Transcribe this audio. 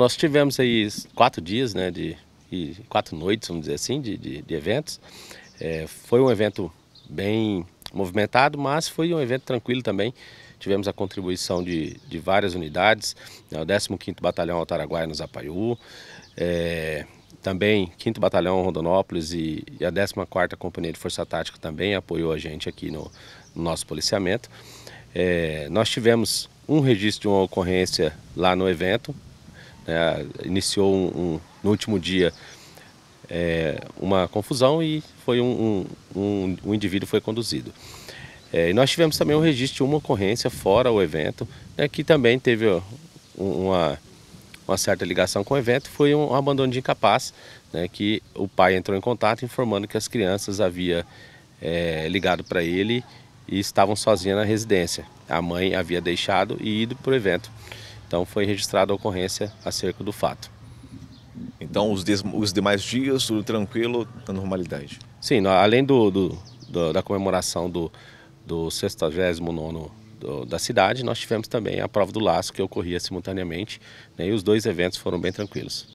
Nós tivemos aí quatro dias, né, de, de quatro noites, vamos dizer assim, de, de, de eventos. É, foi um evento bem movimentado, mas foi um evento tranquilo também. Tivemos a contribuição de, de várias unidades, né, o 15º Batalhão Altaraguaia nos Apaiú, é, também 5 Batalhão Rondonópolis e, e a 14ª Companhia de Força Tática também apoiou a gente aqui no, no nosso policiamento. É, nós tivemos um registro de uma ocorrência lá no evento, né? Iniciou um, um, no último dia é, uma confusão e foi um, um, um indivíduo foi conduzido. É, e nós tivemos também um registro de uma ocorrência fora o evento, né, que também teve uma, uma certa ligação com o evento, foi um abandono de incapaz, né, que o pai entrou em contato informando que as crianças havia é, ligado para ele e estavam sozinhas na residência. A mãe havia deixado e ido para o evento. Então foi registrada a ocorrência acerca do fato. Então os, os demais dias, tudo tranquilo, na normalidade? Sim, além do, do, do da comemoração do, do 69º da cidade, nós tivemos também a prova do laço que ocorria simultaneamente né, e os dois eventos foram bem tranquilos.